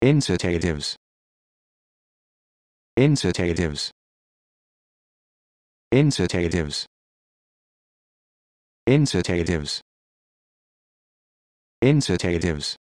incitatives incitatives incitatives incitatives incitatives